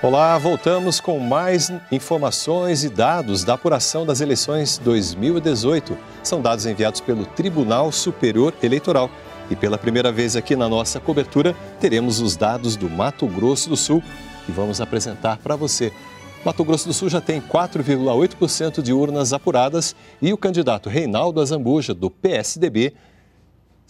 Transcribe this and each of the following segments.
Olá, voltamos com mais informações e dados da apuração das eleições 2018. São dados enviados pelo Tribunal Superior Eleitoral. E pela primeira vez aqui na nossa cobertura, teremos os dados do Mato Grosso do Sul e vamos apresentar para você. Mato Grosso do Sul já tem 4,8% de urnas apuradas e o candidato Reinaldo Azambuja, do PSDB,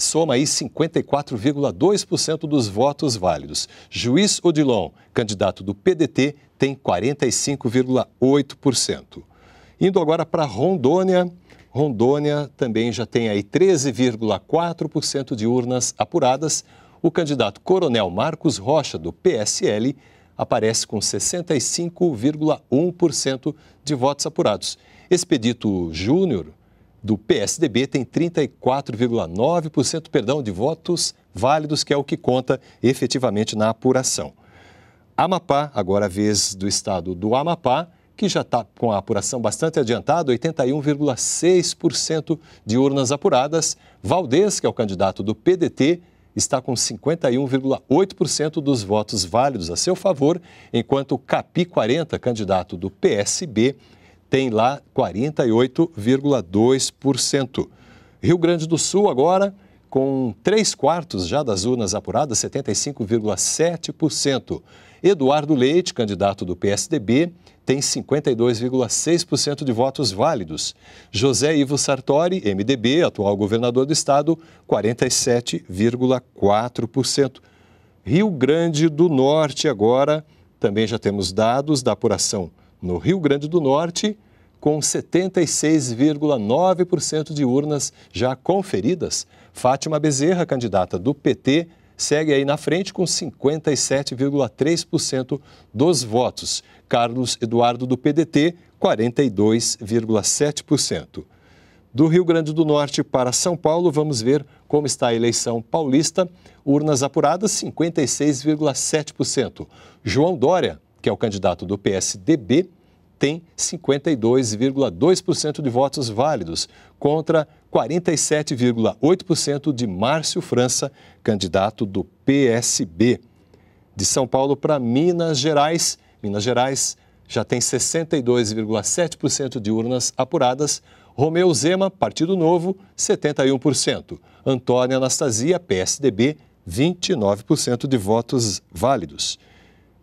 soma aí 54,2% dos votos válidos. Juiz Odilon, candidato do PDT, tem 45,8%. Indo agora para Rondônia, Rondônia também já tem aí 13,4% de urnas apuradas. O candidato Coronel Marcos Rocha, do PSL, aparece com 65,1% de votos apurados. Expedito Júnior, do PSDB tem 34,9% perdão de votos válidos, que é o que conta efetivamente na apuração. Amapá, agora a vez do estado do Amapá, que já está com a apuração bastante adiantada, 81,6% de urnas apuradas. Valdez, que é o candidato do PDT, está com 51,8% dos votos válidos a seu favor, enquanto Capi 40, candidato do PSB, tem lá 48,2%. Rio Grande do Sul agora com 3 quartos já das urnas apuradas, 75,7%. Eduardo Leite, candidato do PSDB, tem 52,6% de votos válidos. José Ivo Sartori, MDB, atual governador do estado, 47,4%. Rio Grande do Norte agora, também já temos dados da apuração no Rio Grande do Norte, com 76,9% de urnas já conferidas, Fátima Bezerra, candidata do PT, segue aí na frente com 57,3% dos votos. Carlos Eduardo do PDT, 42,7%. Do Rio Grande do Norte para São Paulo, vamos ver como está a eleição paulista. Urnas apuradas, 56,7%. João Dória, que é o candidato do PSDB, tem 52,2% de votos válidos, contra 47,8% de Márcio França, candidato do PSB. De São Paulo para Minas Gerais, Minas Gerais já tem 62,7% de urnas apuradas. Romeu Zema, Partido Novo, 71%. Antônia Anastasia, PSDB, 29% de votos válidos.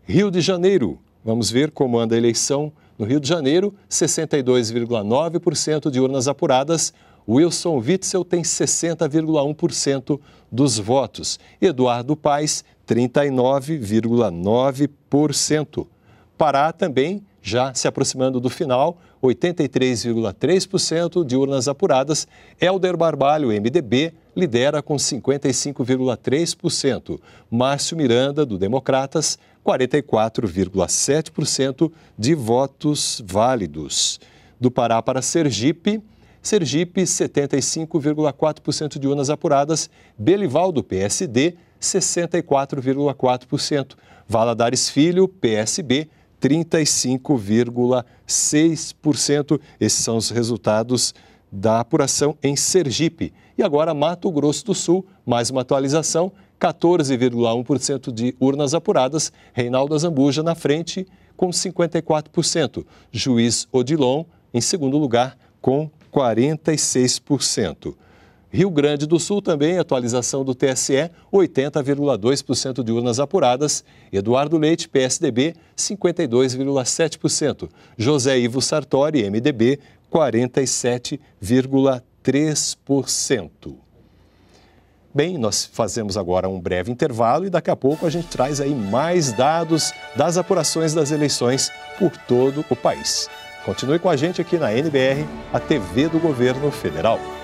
Rio de Janeiro, vamos ver como anda a eleição. No Rio de Janeiro, 62,9% de urnas apuradas. Wilson Witzel tem 60,1% dos votos. Eduardo Paes, 39,9%. Pará também, já se aproximando do final, 83,3% de urnas apuradas. Helder Barbalho, MDB, lidera com 55,3%. Márcio Miranda, do Democratas, 44,7% de votos válidos. Do Pará para Sergipe, Sergipe, 75,4% de urnas apuradas. Belival, do PSD, 64,4%. Valadares Filho, PSB, 35,6%. Esses são os resultados da apuração em Sergipe. E agora, Mato Grosso do Sul, mais uma atualização. 14,1% de urnas apuradas, Reinaldo Azambuja na frente com 54%, Juiz Odilon em segundo lugar com 46%. Rio Grande do Sul também, atualização do TSE, 80,2% de urnas apuradas. Eduardo Leite, PSDB, 52,7%. José Ivo Sartori, MDB, 47,3%. Bem, nós fazemos agora um breve intervalo e daqui a pouco a gente traz aí mais dados das apurações das eleições por todo o país. Continue com a gente aqui na NBR, a TV do Governo Federal.